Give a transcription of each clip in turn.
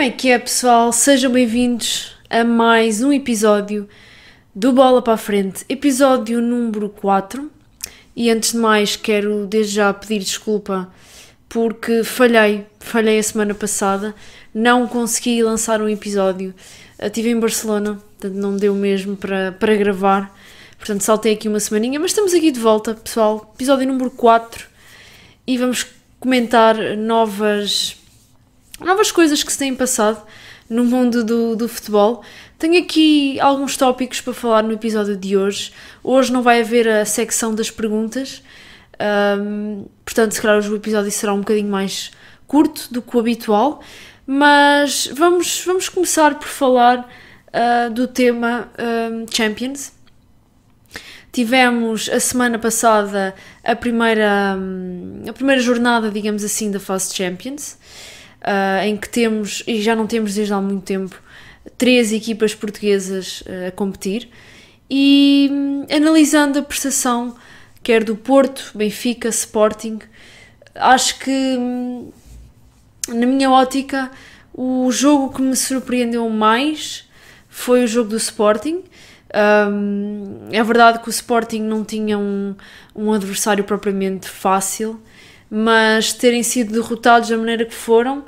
Como é que é, pessoal? Sejam bem-vindos a mais um episódio do Bola para a Frente, episódio número 4. E antes de mais, quero desde já pedir desculpa porque falhei, falhei a semana passada, não consegui lançar um episódio. Estive em Barcelona, portanto não deu mesmo para, para gravar, portanto saltei aqui uma semaninha, mas estamos aqui de volta, pessoal, episódio número 4 e vamos comentar novas novas coisas que se têm passado no mundo do, do futebol. Tenho aqui alguns tópicos para falar no episódio de hoje. Hoje não vai haver a secção das perguntas, um, portanto, se calhar hoje o episódio será um bocadinho mais curto do que o habitual, mas vamos, vamos começar por falar uh, do tema um, Champions. Tivemos a semana passada a primeira, a primeira jornada, digamos assim, da fase Champions uh, em que temos, e já não temos desde há muito tempo, três equipas portuguesas uh, a competir. E um, analisando a prestação, quer do Porto, Benfica, Sporting, acho que, um, na minha ótica, o jogo que me surpreendeu mais foi o jogo do Sporting. Um, é verdade que o Sporting não tinha um, um adversário propriamente fácil, mas terem sido derrotados da maneira que foram,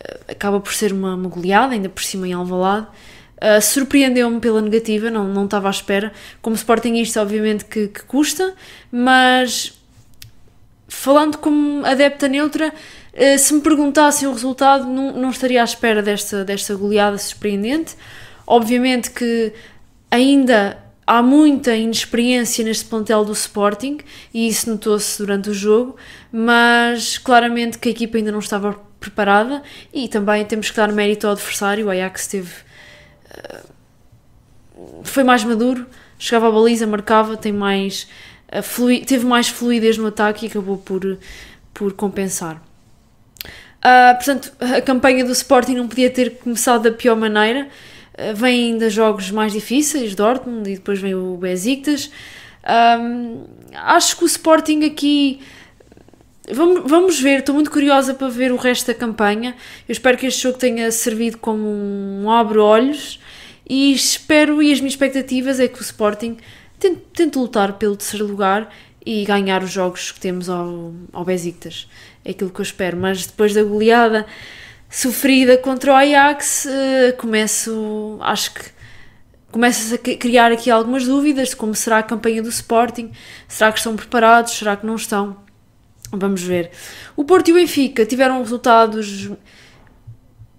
eh, acaba por ser uma, uma goleada, ainda por cima em Alvalade. Uh, Surpreendeu-me pela negativa, não, não estava à espera. Como Sportingista, é obviamente que, que custa, mas falando como adepta neutra, eh, se me perguntassem o resultado, não, não estaria à espera desta, desta goleada surpreendente. Obviamente que ainda há muita inexperiência neste plantel do Sporting e isso notou-se durante o jogo, mas claramente que a equipa ainda não estava preparada e também temos que dar mérito ao adversário. O Ajax teve. Eh, foi mais maduro, chegava à baliza, marcava, tem mais, eh, teve mais fluidez no ataque e acabou por, por compensar. Uh, portanto, a campanha do Sporting não podia ter começado da pior maneira eh, vêm ainda jogos mais difíceis, Dortmund e depois vem o Besiktas. Um, acho que o Sporting aqui. Vamos, vamos ver, estou muito curiosa para ver o resto da campanha. Eu espero que este jogo tenha servido como um abre-olhos e espero, e as minhas expectativas é que o Sporting tente, tente lutar pelo terceiro lugar e ganhar os jogos que temos ao, ao Besiktas. É aquilo que eu espero, mas depois da goleada sofrida contra o Ajax, uh, começo, acho que começas a criar aqui algumas dúvidas de como será a campanha do Sporting, será que estão preparados, será que não estão? Vamos ver. O Porto e o Benfica tiveram resultados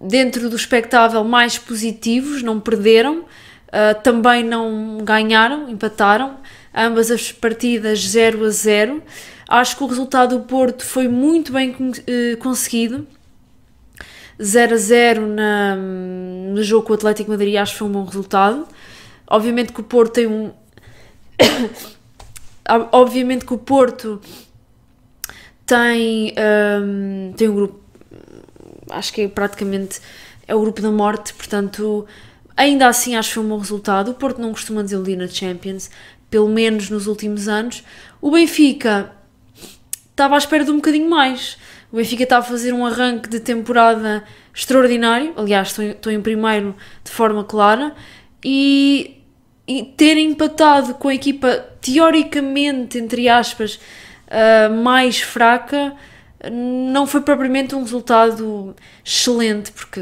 dentro do espectável mais positivos, não perderam, uh, também não ganharam, empataram, ambas as partidas 0 a 0. Acho que o resultado do Porto foi muito bem eh, conseguido 0 0 na, no jogo com o Atlético Madrid, acho que foi um bom resultado. Obviamente que o Porto tem um. Obviamente que o Porto tem, um, tem um grupo, acho que é praticamente é o grupo da morte, portanto, ainda assim acho que foi um bom resultado. O Porto não costuma desiludir na Champions, pelo menos nos últimos anos. O Benfica estava à espera de um bocadinho mais. O Benfica está a fazer um arranque de temporada extraordinário. Aliás, estou, estou em primeiro de forma clara. E, e, ter empatado com a equipa teoricamente, entre aspas, uh, mais fraca não foi propriamente um resultado excelente, porque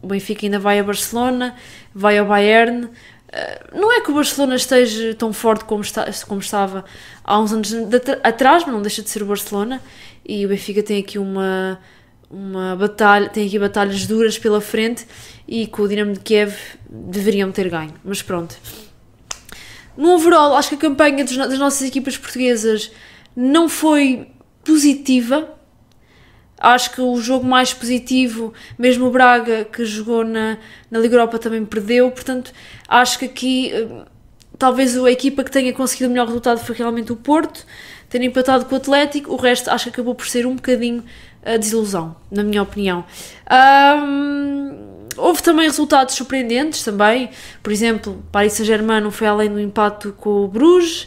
o Benfica ainda vai a Barcelona, vai ao Bayern. Eh, não é que o Barcelona esteja tão forte como, está, como estava há uns anos atrás, mas não deixa de ser o Barcelona e o Benfica tem aqui uma uma batalha, tem aqui batalhas duras pela frente e com o Dinamo de Kiev deveriam ter ganho, mas pronto. No overall, acho que a campanha dos, das nossas equipas portuguesas não foi positiva. Acho que o jogo mais positivo, mesmo o Braga que jogou na, na Liga Europa também perdeu, portanto, acho que aqui eh, talvez a equipa que tenha conseguido o melhor resultado foi realmente o Porto ter empatado com o Atlético, o resto acho que acabou por ser um bocadinho a desilusão, na minha opinião. Um, houve também resultados surpreendentes também, por exemplo, Paris Saint-Germain não foi além do impacto com o Bruges,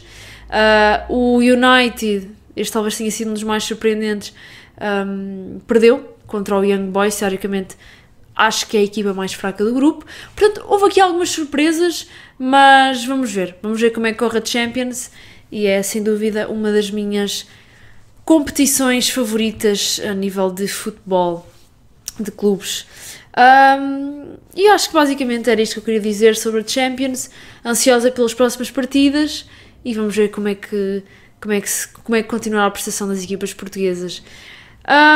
uh, o United, este talvez tenha sido um dos mais surpreendentes, um, perdeu contra o Young Boys, teoricamente acho que é a equipa mais fraca do grupo. Portanto, houve aqui algumas surpresas, mas vamos ver, vamos ver como é que corre a Champions e é sem dúvida uma das minhas competições favoritas a nível de futebol de clubes. Um, e acho que basicamente era isto que eu queria dizer sobre a Champions. Ansiosa pelas próximas partidas e vamos ver como é que, como é que, se, como é que continuará a prestação das equipas portuguesas.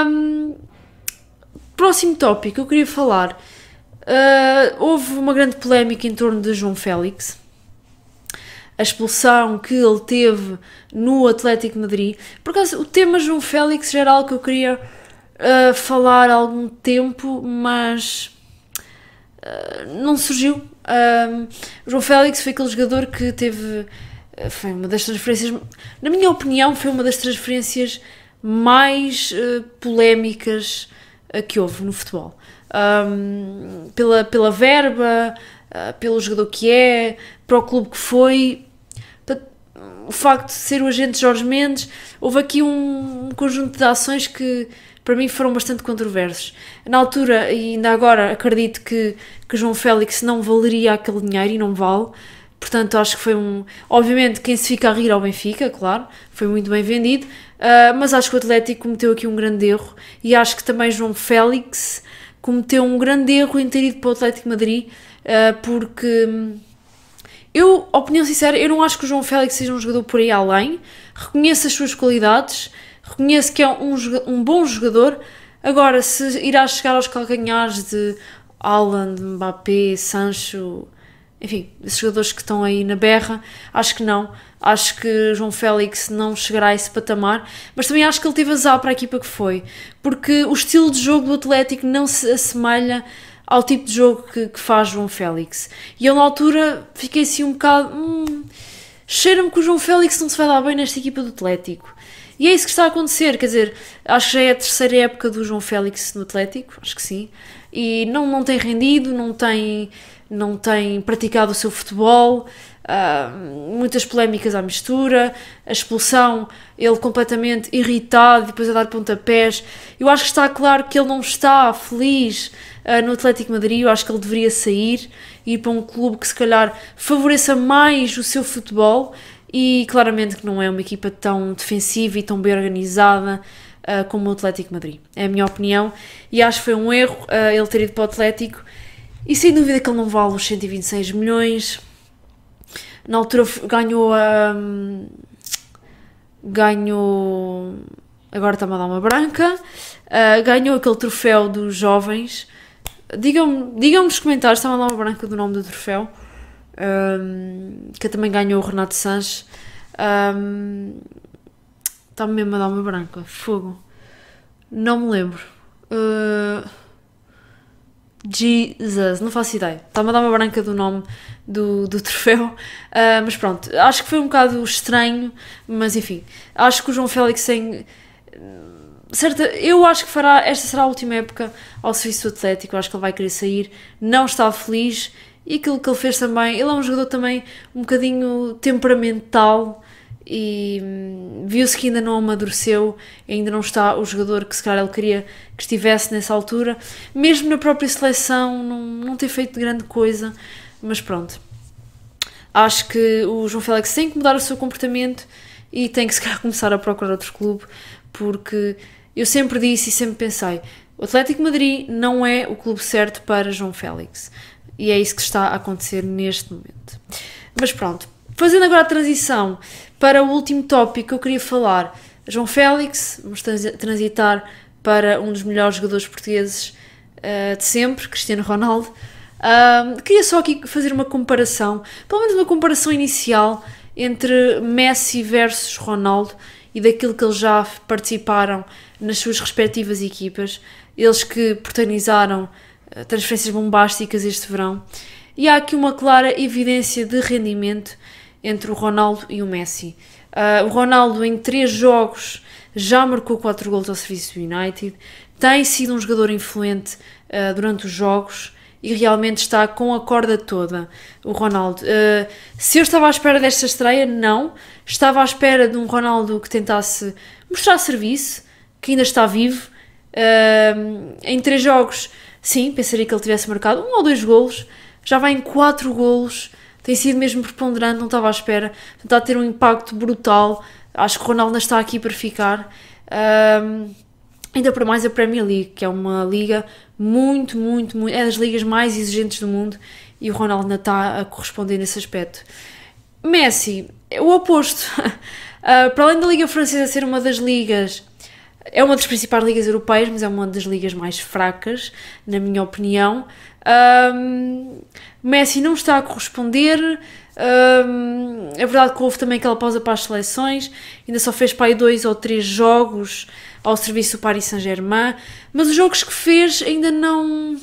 Um, próximo tópico, eu queria falar. Uh, houve uma grande polémica em torno de João Félix a expulsão que ele teve no Atlético Madrid. Por acaso, o tema João Félix era algo que eu queria uh, falar há algum tempo, mas uh, não surgiu. João Félix foi aquele jogador que teve. Eh, foi uma das transferências, na minha opinião, foi uma das transferências mais uh, polémicas que houve no futebol. Um, pela, pela verba, uh, pelo jogador que é, para o clube que foi, o facto de ser o agente Jorge Mendes, houve aqui um, conjunto de ações que para mim foram bastante controversos. Na altura, e ainda agora, acredito que, que João Félix não valeria aquele dinheiro e não vale. Portanto, acho que foi um. Obviamente, quem se fica a rir ao Benfica, claro, foi muito bem vendido, uh, mas acho que o Atlético cometeu aqui um grande erro e acho que também João Félix cometeu um grande erro em ter ido para o Atlético Madrid, uh, porque hum, eu, opinião sincera, eu não acho que o João Félix seja um jogador por aí além. Reconheço as suas qualidades, reconheço que é um, um bom jogador. Agora, se irá chegar aos calcanhares de Haaland, Mbappé, Sancho, enfim, esses jogadores que estão aí na berra, acho que não. Acho que João Félix não chegará a esse patamar, mas também acho que ele teve azar para a equipa que foi, porque o estilo de jogo do Atlético não se assemelha ao tipo de jogo que, que faz João Félix. E eu, na altura, fiquei assim um bocado. Hum, cheira-me que o João Félix não se vai dar bem nesta equipa do Atlético. E é isso que está a acontecer, quer dizer, acho que já é a terceira época do João Félix no Atlético, acho que sim, e não, não tem rendido, não tem, não tem praticado o seu futebol, Uh, muitas polémicas à mistura, a expulsão, ele completamente irritado, depois a dar pontapés. Eu acho que está claro que ele não está feliz uh, no Atlético Madrid, eu acho que ele deveria sair e ir para um clube que se calhar favoreça mais o seu futebol e claramente que não é uma equipa tão defensiva e tão bem organizada uh, como o Atlético Madrid. É a minha opinião e acho que foi um erro ele ter ido para o Atlético e sem dúvida que ele não vale os 126 milhões na altura ganhou a. Um, ganhou. Agora está-me a dar uma branca. Uh, ganhou aquele troféu dos jovens. Digam-me digam nos comentários, está-me a dar uma branca do nome do troféu. Um, que também ganhou o Renato Sanches. Hum, está-me mesmo a dar uma branca. Fogo. Não me lembro. Uh, Jesus, não faço ideia. Está-me a dar uma branca do nome do, do troféu. Uh, mas pronto, acho que foi um bocado estranho, mas enfim. Acho que o João Félix tem. eu acho que fará, esta será a última época ao serviço do Atlético, acho que ele vai querer sair, não está feliz e aquilo que ele fez também, ele é um jogador também um bocadinho temperamental, e hum, viu-se que ainda não amadureceu, ainda não está o jogador que se calhar ele queria que estivesse nessa altura, mesmo na própria seleção, não, não ter feito grande coisa, mas pronto. Acho que o João Félix tem que mudar o seu comportamento e tem que se calhar começar a procurar outro clube, porque eu sempre disse e sempre pensei: o Atlético Madrid não é o clube certo para João Félix. E é isso que está a acontecer neste momento. Mas pronto, Fazendo agora a transição para o último tópico que eu queria falar, João Félix, vamos transitar para um dos melhores jogadores portugueses uh, de sempre, Cristiano Ronaldo. Uh, queria só aqui fazer uma comparação, pelo menos uma comparação inicial entre Messi versus Ronaldo e daquilo que eles já participaram nas suas respectivas equipas, eles que protagonizaram eh, transferências bombásticas este verão. E há aqui uma clara evidência de rendimento entre o Ronaldo e o Messi. Uh, o Ronaldo, em três jogos, já marcou quatro gols ao serviço do United, tem sido um jogador influente uh, durante os jogos e realmente está com a corda toda. O Ronaldo. Uh, se eu estava à espera desta estreia, não. Estava à espera de um Ronaldo que tentasse mostrar serviço, que ainda está vivo. em três jogos, sim, pensaria que ele tivesse marcado um ou dois golos. Já vai em quatro golos tem sido mesmo preponderante, não estava à espera. Está a ter um impacto brutal. Acho que Ronaldo está aqui para ficar. Um, ainda para mais a Premier League, que é uma liga muito, muito, muito. É das ligas mais exigentes do mundo e o Ronaldo está a corresponder nesse aspecto. Messi, é o oposto. Uh, para além da Liga Francesa ser uma das ligas é uma das principais ligas europeias, mas é uma das ligas mais fracas, na minha opinião. Um, Messi não está a corresponder. Um, é verdade que houve também aquela pausa para as seleções, ainda só fez para aí dois ou três jogos ao serviço do Paris Saint-Germain, mas os jogos que fez ainda não.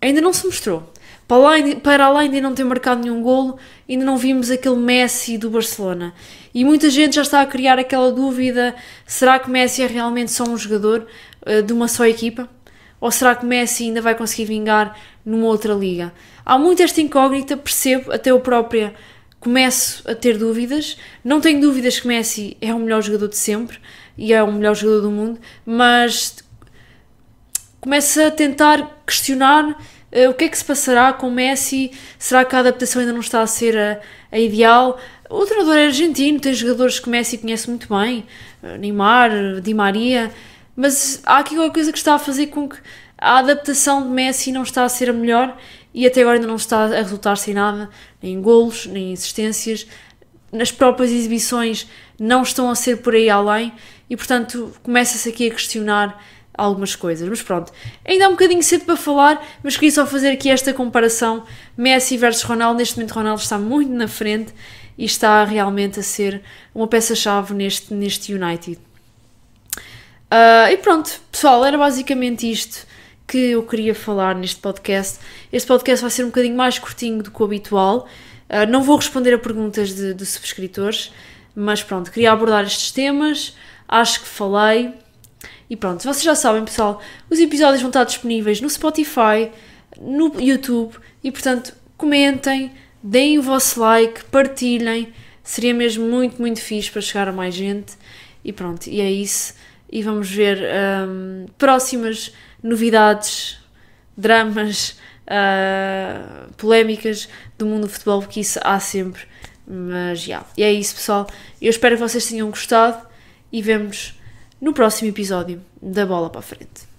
ainda não se mostrou. Para além, para além de não ter marcado nenhum golo, ainda não vimos aquele Messi do Barcelona. E muita gente já está a criar aquela dúvida: será que Messi é realmente só um jogador uh, de uma só equipa? Ou será que Messi ainda vai conseguir vingar numa outra liga? Há muito esta incógnita, percebo, até eu própria começo a ter dúvidas. Não tenho dúvidas que Messi é o melhor jogador de sempre e é o melhor jogador do mundo, mas começo a tentar questionar eh, o que é que se passará com o Messi? Será que a adaptação ainda não está a ser a, eh, a ideal? O treinador é argentino, tem jogadores que Messi conhece muito bem, eh, Neymar, Di Maria, mas há aqui alguma coisa que está a fazer com que a adaptação de Messi não está a ser a melhor e até agora ainda não está a resultar sem nada, nem golos, nem assistências. nas próprias exibições não estão a ser por aí além e portanto começa-se aqui a questionar algumas coisas. Mas pronto, ainda há um bocadinho cedo para falar, mas queria só fazer aqui esta comparação: Messi versus Ronaldo. Neste momento, Ronaldo está muito na frente e está realmente a ser uma peça-chave neste, neste United. Uh, e pronto, pessoal, era basicamente isto que eu queria falar neste podcast. Este podcast vai ser um bocadinho mais curtinho do que o habitual. Uh, não vou responder a perguntas de, de subscritores, mas pronto, queria abordar estes temas. Acho que falei. E pronto, vocês já sabem, pessoal, os episódios vão estar disponíveis no Spotify, no YouTube e, portanto, comentem, deem o vosso like, partilhem. Seria mesmo muito, muito fixe para chegar a mais gente. E pronto, e é isso. E vamos ver um, próximas novidades, dramas, uh, polémicas do mundo do futebol, porque isso há sempre. Mas já. Yeah. E é isso, pessoal. Eu espero que vocês tenham gostado e vemos no próximo episódio da Bola para a Frente.